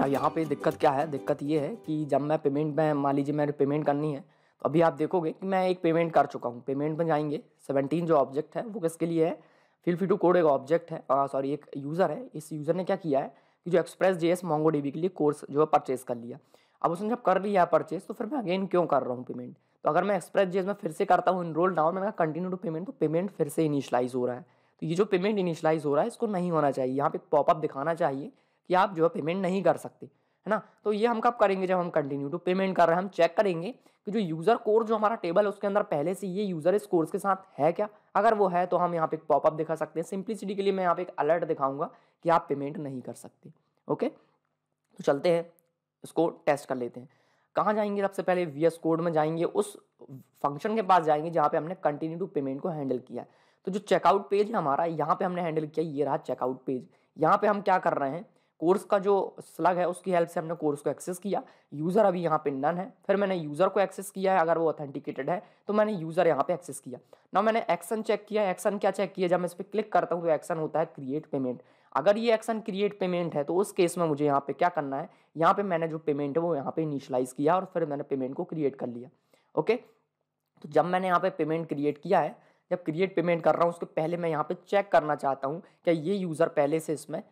हाँ, यहाँ पे दिक्कत क्या है दिक्कत ये है कि जब मैं पेमेंट में मान लीजिए मैंने पेमेंट करनी है तो अभी आप देखोगे कि मैं एक पेमेंट कर चुका हूँ पेमेंट में जाएंगे सेवनटीन जो ऑब्जेक्ट है वो किसके लिए है फिल फी टू कोड एक ऑब्जेक्ट है सॉरी एक यूज़र है इस यूज़र ने क्या किया है कि जो एक्सप्रेस जे एस के लिए कोर्स जो है परचेज़ कर लिया अब उसने जब कर लिया परचेज तो फिर मैं अगेन क्यों कर रहा हूँ पेमेंट तो अगर मैं एक्सप्रेस जेस में फिर से करता हूँ इनरोल डाउन मैंने कंटिन्यू टू पेमेंट तो पेमेंट फिर से इनिशलाइज हो रहा है तो ये जो पेमेंट इनिशलाइज हो रहा है इसको नहीं होना चाहिए यहाँ पे पॉपअप दिखाना चाहिए कि आप जो है पेमेंट नहीं कर सकते है ना तो ये हम कब करेंगे जब हम कंटिन्यू टू पेमेंट कर रहे हैं हम चेक करेंगे कि जो यूज़र कोर जो हमारा टेबल है उसके अंदर पहले से ये यूज़र इस कोर्स के साथ है क्या अगर वो है तो हम यहाँ पे एक पॉपअप दिखा सकते हैं सिंप्लिसिटी के लिए मैं यहाँ पे एक अलर्ट दिखाऊंगा कि आप पेमेंट नहीं कर सकते ओके तो चलते हैं इसको टेस्ट कर लेते हैं कहाँ जाएंगे सबसे पहले वी एस कोड में जाएंगे उस फंक्शन के पास जाएंगे जहाँ पे हमने कंटिन्यू टू पेमेंट को हैंडल किया है तो जो चेकआउट पेज है हमारा यहाँ पे हमने हैंडल किया ये रहा चेकआउट पेज यहाँ पे हम क्या कर रहे हैं कोर्स का जो स्लग है उसकी हेल्प से हमने कोर्स को एक्सेस किया यूज़र अभी यहाँ पे नन है फिर मैंने यूज़र को एक्सेस किया है अगर वो ऑथेंटिकेटेड है तो मैंने यूज़र यहाँ पे एक्सेस किया ना मैंने एक्शन चेक किया एक्शन क्या चेक किया जब मैं इस पर क्लिक करता हूँ तो एक्शन होता है क्रिएट पेमेंट अगर ये एक्शन क्रिएट पेमेंट है तो उस केस में मुझे यहाँ पे क्या करना है यहाँ पर मैंने जो पेमेंट है वो यहाँ पर इनिशलाइज किया और फिर मैंने पेमेंट को क्रिएट कर लिया ओके तो जब मैंने यहाँ पर पेमेंट क्रिएट किया है जब क्रिएट पेमेंट कर रहा हूँ उसके पहले मैं यहाँ पर चेक करना चाहता हूँ क्या ये यूज़र पहले से इसमें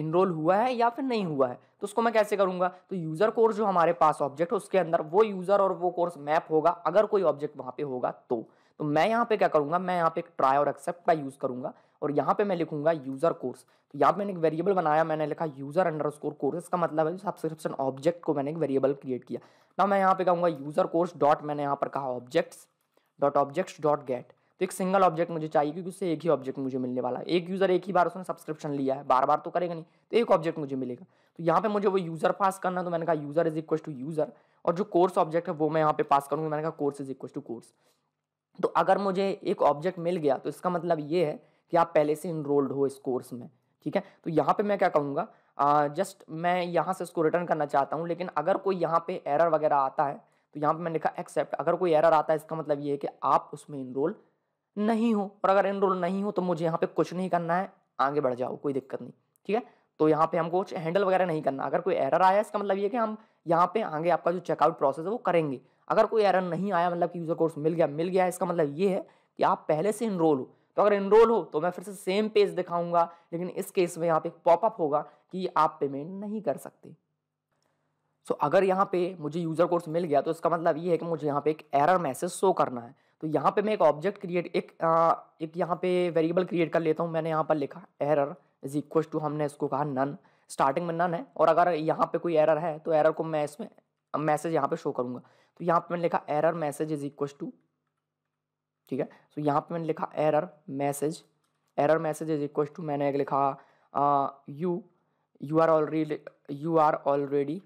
इनरोल हुआ है या फिर नहीं हुआ है तो उसको मैं कैसे करूँगा तो यूज़र कोर्स जो हमारे पास ऑब्जेक्ट है उसके अंदर वो यूज़र और वो कोर्स मैप होगा अगर कोई ऑब्जेक्ट वहाँ पे होगा तो तो मैं यहाँ पे क्या करूँगा मैं यहाँ पे एक ट्राई और एक्सेप्ट का यूज़ करूँगा और यहाँ पे मैं लिखूंगा यूज़र कोर्स तो यहाँ पे मैंने एक वेरिएबल बनाया मैंने लिखा यूज़र अंडर स्कोर कोर्स का मतलब है सब्सक्रिप्शन ऑब्जेक्ट को मैंने एक वेरिएबल क्रिएट किया ना मैं यहाँ पे कहूँगा यूज़र कोर्स डॉट मैंने यहाँ पर कहा objects dot objects dot get तो एक सिंगल ऑब्जेक्ट मुझे चाहिए क्योंकि उससे एक ही ऑब्जेक्ट मुझे मिलने वाला है एक यूज़र एक ही बार उसने सब्सक्रिप्शन लिया है बार बार तो करेगा नहीं तो एक ऑब्जेक्ट मुझे मिलेगा तो यहाँ पे मुझे वो यूज़र पास करना तो मैंने कहा user is equal to user और जो कोर्स ऑब्जेक्ट है वो मैं यहाँ पे पास करूँगा मैंने कहा course is equal to course तो अगर मुझे एक ऑब्जेक्ट मिल गया तो इसका मतलब ये है कि आप पहले से इनरोल्ड हो इस कोर्स में ठीक है तो यहाँ पे मैं क्या कहूँगा जस्ट मैं यहाँ से इसको रिटर्न करना चाहता हूँ लेकिन अगर कोई यहाँ पे एरर वगैरह आता है तो यहाँ पे मैंने लिखा एक्सेप्ट अगर कोई एरर आता है इसका मतलब ये है कि आप उसमें इनरोल नहीं हो और अगर एनरोल नहीं हो तो मुझे यहाँ पे कुछ नहीं करना है आगे बढ़ जाओ कोई दिक्कत नहीं ठीक है तो यहाँ पे हमको हैंडल वगैरह नहीं करना अगर कोई एरर आया इसका मतलब ये कि हम यहाँ पे आगे आपका जो चेकआउट प्रोसेस है वो करेंगे अगर कोई एरर नहीं आया मतलब कि यूज़र कोर्स मिल गया मिल गया इसका मतलब ये है कि आप पहले से इनरोल हो तो अगर इनरोल हो तो मैं फिर से सेम पेज दिखाऊंगा लेकिन इस केस में यहाँ पे पॉपअप होगा कि आप पेमेंट नहीं कर सकते सो अगर यहाँ पे मुझे यूज़र कोर्स मिल गया तो इसका मतलब ये है कि मुझे यहाँ पे एक एरर मैसेज शो करना है तो यहाँ पे मैं एक ऑब्जेक्ट क्रिएट एक आ, एक यहाँ पे वेरिएबल क्रिएट कर लेता हूँ मैंने यहाँ पर लिखा एरर इज इक्वल टू हमने इसको कहा नन स्टार्टिंग में नन है और अगर यहाँ पे कोई एरर है तो एरर को मैं इसमें मैसेज यहाँ पे शो करूँगा तो यहाँ पे मैंने लिखा error message is equal to ठीक है सो तो so, यहाँ पे मैंने लिखा error message error message is equal to मैंने लिखा you you are already you are already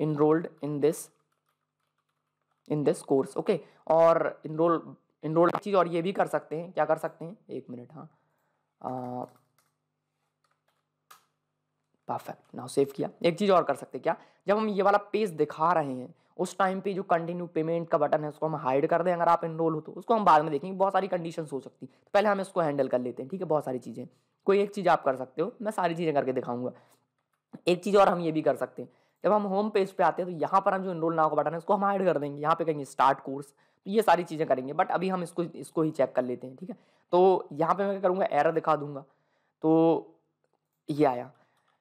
enrolled in this in this course okay और इनरोल इनरोल चीज़ और ये भी कर सकते हैं क्या कर सकते हैं एक मिनट हाँ परफेक्ट नाउ सेव किया एक चीज़ और कर सकते हैं क्या जब हम ये वाला पेज दिखा रहे हैं उस टाइम पे जो कंटिन्यू पेमेंट का बटन है उसको हम हाइड कर दें अगर आप इनरोल हो तो उसको हम बाद में देखेंगे बहुत सारी कंडीशन हो सकती है तो पहले हम इसको हैंडल कर लेते हैं ठीक है बहुत सारी चीज़ें कोई एक चीज़ आप कर सकते हो मैं सारी चीज़ें करके दिखाऊंगा एक चीज़ और हम ये भी कर सकते हैं जब हम होम पेज पे आते हैं तो यहाँ पर हम जो इनरोल नाव का बटन है उसको हम ऐड कर देंगे यहाँ पे कहेंगे स्टार्ट कोर्स तो ये सारी चीज़ें करेंगे बट अभी हम इसको इसको ही चेक कर लेते हैं ठीक है तो यहाँ पे मैं क्या करूँगा एरर दिखा दूंगा तो ये आया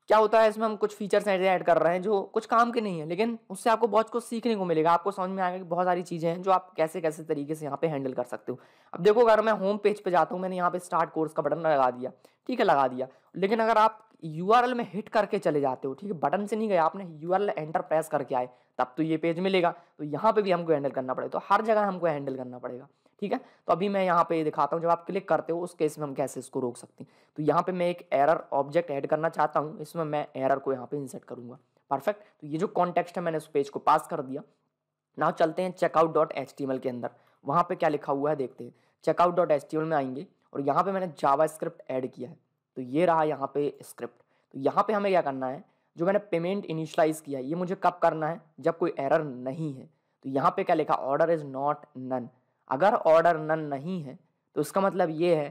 क्या होता है इसमें हम कुछ फीचर्स ऐसे ऐड कर रहे हैं जो कुछ काम के नहीं है लेकिन उससे आपको बहुत कुछ सीखने को मिलेगा आपको समझ में आएगा कि बहुत सारी चीज़ें हैं जो आप कैसे कैसे तरीके से यहाँ पे हैंडल कर सकते हो अब देखो अगर मैं होम पेज पे जाता हूँ मैंने यहाँ पे स्टार्ट कोर्स का बटन लगा दिया ठीक है लगा दिया लेकिन अगर आप यू में हिट करके चले जाते हो ठीक है बटन से नहीं गए आपने यू एंटर प्रेस करके आए तब तो ये पेज मिलेगा तो यहाँ पे भी हमको हैंडल करना पड़ेगा तो हर जगह हमको हैंडल करना पड़ेगा ठीक है तो अभी मैं यहाँ पे दिखाता हूँ जब आप क्लिक करते हो उस केस में हम कैसे इसको रोक सकते हैं तो यहाँ पे मैं एक एरर ऑब्जेक्ट ऐड करना चाहता हूँ इसमें मैं एरर को यहाँ पे इंसर्ट करूँगा परफेक्ट तो ये जो कॉन्टेक्स्ट है मैंने उस पेज को पास कर दिया ना चलते हैं चेकआउट डॉट एच के अंदर वहाँ पर क्या लिखा हुआ है देखते हैं चेकआउट डॉट एच में आएंगे और यहाँ पर मैंने जावा स्क्रिप्ट ऐड किया है तो ये रहा यहाँ पे स्क्रिप्ट तो यहाँ पे हमें क्या करना है जो मैंने पेमेंट इनिशलाइज किया ये मुझे कब करना है जब कोई एरर नहीं है तो यहाँ पे क्या लिखा ऑर्डर इज नॉट नन अगर ऑर्डर नन नहीं है तो इसका मतलब ये है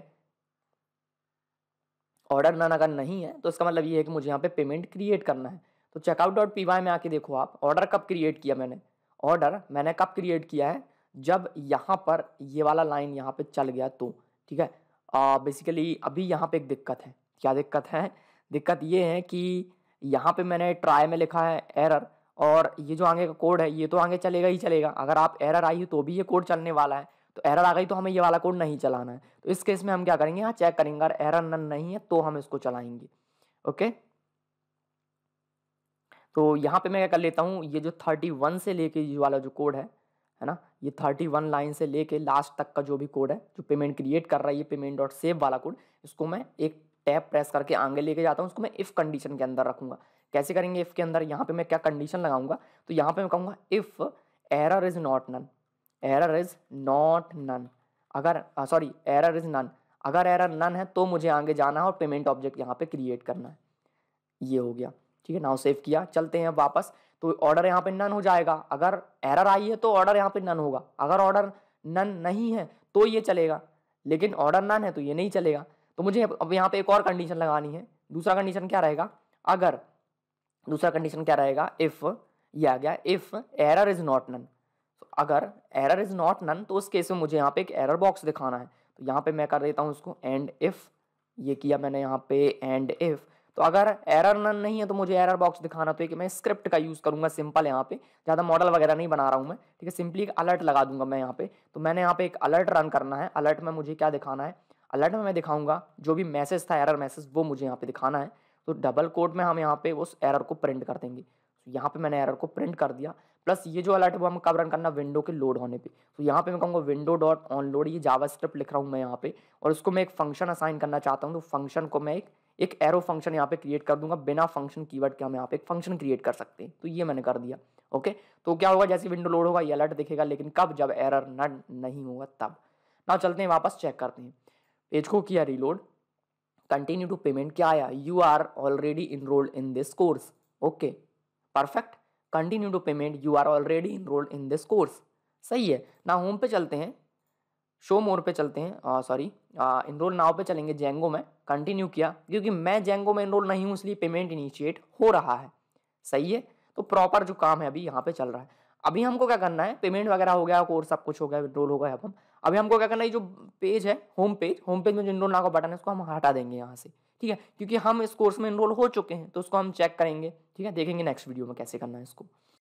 ऑर्डर नन अगर नहीं है तो इसका मतलब ये है कि मुझे यहाँ पे पेमेंट क्रिएट करना है तो चेकआउट डॉट पी वाई में आके देखो आप ऑर्डर कब क्रिएट किया मैंने ऑर्डर मैंने कब क्रिएट किया है जब यहाँ पर ये वाला लाइन यहाँ पे चल गया तो ठीक है बेसिकली अभी यहाँ पे एक दिक्कत है क्या दिक्कत है दिक्कत ये है कि यहाँ पे मैंने ट्राई में लिखा है एरर और ये जो आगे का कोड है ये तो आगे चलेगा ही चलेगा अगर आप एरर आई हो तो भी ये कोड चलने वाला है तो एरर आ गई तो हमें ये वाला कोड नहीं चलाना है तो इस केस में हम क्या करेंगे यहाँ चेक करेंगे अगर एरर नन नहीं है तो हम इसको चलाएंगे ओके तो यहाँ पे मैं क्या कर लेता हूँ ये जो थर्टी वन से लेके ये वाला जो कोड है है ना ये 31 लाइन से लेके लास्ट तक का जो भी कोड है जो पेमेंट क्रिएट कर रहा है ये पेमेंट डॉट सेव वाला कोड इसको मैं एक टैप प्रेस करके आगे लेके जाता हूँ उसको मैं इफ़ कंडीशन के अंदर रखूँगा कैसे करेंगे इफ़ के अंदर यहाँ पे मैं क्या कंडीशन लगाऊंगा तो यहाँ पे मैं कहूँगा if error is not none error is not none अगर सॉरी एरर इज़ नन अगर एरर नन है तो मुझे आगे जाना है और पेमेंट ऑब्जेक्ट यहाँ पे क्रिएट करना है ये हो गया ठीक है नाउ सेव किया चलते हैं वापस तो ऑर्डर यहाँ पे नन हो जाएगा अगर एरर आई है तो ऑर्डर यहाँ पे नन होगा अगर ऑर्डर नन नहीं है तो ये चलेगा लेकिन ऑर्डर नन है तो ये नहीं चलेगा तो मुझे अब यहाँ पे एक और कंडीशन लगानी है दूसरा कंडीशन क्या रहेगा अगर दूसरा कंडीशन क्या रहेगा इफ ये आ गया if error is not none अगर एरर इज नॉट नन तो उस केस में मुझे यहाँ पे एक एरर बॉक्स दिखाना है तो यहाँ पे मैं कर देता हूँ उसको एंड इफ ये किया मैंने यहाँ पे एंड इफ तो अगर एरर नन नहीं है तो मुझे एरर बॉक्स दिखाना तो है कि मैं स्क्रिप्ट का यूज़ करूँगा सिंपल यहाँ पे ज़्यादा मॉडल वगैरह नहीं बना रहा हूँ मैं ठीक है सिंपली एक अलर्ट लगा दूंगा मैं यहाँ पे तो मैंने यहाँ पे एक अलर्ट रन करना है अलर्ट में मुझे क्या दिखाना है अलर्ट में मैं दिखाऊंगा जो भी मैसेज था एरर मैसेज वो मुझे यहाँ पे दिखाना है तो डबल कोड में हम यहाँ पे उस एरर को प्रिंट कर देंगे तो यहाँ पे मैंने एरर को प्रिंट कर दिया प्लस ये जो अलर्ट है वो हम कब रन करना विंडो के लोड होने पे तो यहाँ पे मैं कहूँगा विंडो डॉट ऑन लोड ये जावा स्क्रिप्ट लिख रहा हूँ मैं यहाँ पे और उसको मैं एक फंक्शन असाइन करना चाहता हूँ तो फंक्शन को मैं एक एक एरो फंक्शन यहाँ पे क्रिएट कर दूंगा बिना फंक्शन कीवर्ड के हम यहाँ पे एक फंक्शन क्रिएट कर सकते हैं तो ये मैंने कर दिया ओके तो क्या होगा जैसे विंडो लोड होगा ये अलर्ट दिखेगा लेकिन कब जब एरर न नहीं होगा तब ना चलते हैं वापस चेक करते हैं पेज को किया रिलोड कंटिन्यू टू पेमेंट क्या आया you are already enrolled in this course okay perfect continue to payment you are already enrolled in this course सही है ना होम पे चलते हैं शो मोर पे चलते हैं सॉरी इनरोल नाव पे चलेंगे जेंगो में कंटिन्यू किया क्योंकि मैं जेंगो में इनरोल नहीं हूँ इसलिए पेमेंट इनिशिएट हो रहा है सही है तो प्रॉपर जो काम है अभी यहाँ पे चल रहा है अभी हमको क्या करना है पेमेंट वगैरह हो गया कोर्स सब कुछ हो गया इनरोल हो गया अब हम अभी हमको क्या करना है जो पेज है होम पेज होम पेज में जो इनरोल ना का बटन है उसको हम हटा देंगे यहाँ से ठीक है क्योंकि हम इस कोर्स में इनरोल हो चुके हैं तो उसको हम चेक करेंगे ठीक है देखेंगे नेक्स्ट वीडियो में कैसे करना है इसको